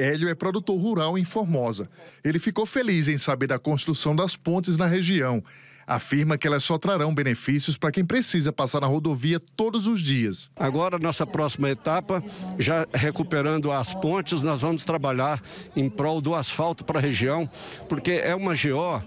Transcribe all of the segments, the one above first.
Hélio é produtor rural em Formosa. Ele ficou feliz em saber da construção das pontes na região. Afirma que elas só trarão benefícios para quem precisa passar na rodovia todos os dias. Agora, nossa próxima etapa, já recuperando as pontes, nós vamos trabalhar em prol do asfalto para a região, porque é uma GO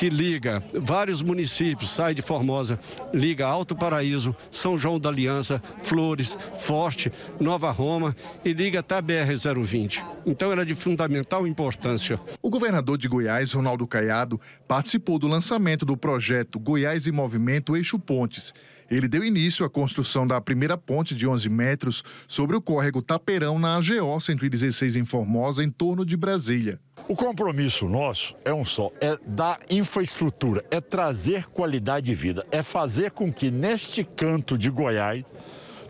que liga vários municípios, sai de Formosa, liga Alto Paraíso, São João da Aliança, Flores, Forte, Nova Roma e liga até a BR-020. Então era é de fundamental importância. O governador de Goiás, Ronaldo Caiado, participou do lançamento do projeto Goiás em Movimento Eixo Pontes ele deu início à construção da primeira ponte de 11 metros sobre o córrego Taperão na AGO 116 em Formosa, em torno de Brasília. O compromisso nosso é um só, é dar infraestrutura, é trazer qualidade de vida, é fazer com que neste canto de Goiás,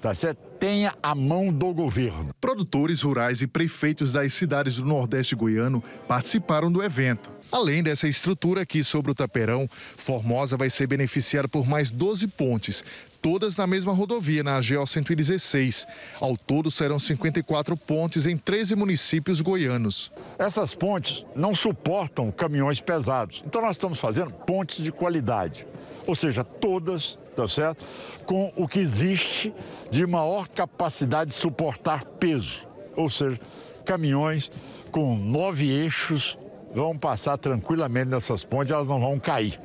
tá certo? tenha a mão do governo. Produtores rurais e prefeitos das cidades do Nordeste goiano participaram do evento. Além dessa estrutura aqui sobre o Tapeirão, Formosa vai ser beneficiada por mais 12 pontes, todas na mesma rodovia, na AGO 116. Ao todo, serão 54 pontes em 13 municípios goianos. Essas pontes não suportam caminhões pesados, então nós estamos fazendo pontes de qualidade, ou seja, todas, tá certo? Com o que existe de maior capacidade de suportar peso, ou seja, caminhões com nove eixos vão passar tranquilamente nessas pontes, elas não vão cair.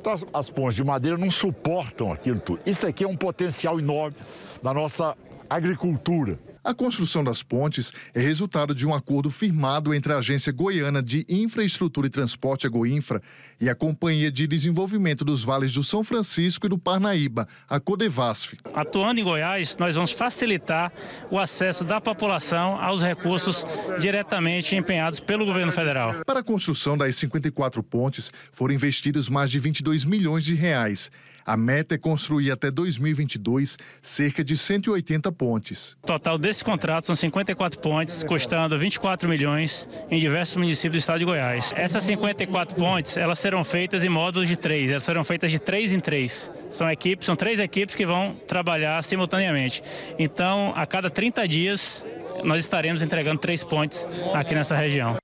Então, as, as pontes de madeira não suportam aquilo tudo. Isso aqui é um potencial enorme da nossa agricultura. A construção das pontes é resultado de um acordo firmado entre a Agência Goiana de Infraestrutura e Transporte, a Goinfra, e a Companhia de Desenvolvimento dos Vales do São Francisco e do Parnaíba, a Codevasf. Atuando em Goiás, nós vamos facilitar o acesso da população aos recursos diretamente empenhados pelo governo federal. Para a construção das 54 pontes, foram investidos mais de 22 milhões de reais. A meta é construir até 2022 cerca de 180 pontes. Total desse esse contrato são 54 pontes, custando 24 milhões em diversos municípios do estado de Goiás. Essas 54 pontes, elas serão feitas em módulos de três, elas serão feitas de três em três. São equipes, são três equipes que vão trabalhar simultaneamente. Então, a cada 30 dias, nós estaremos entregando três pontes aqui nessa região.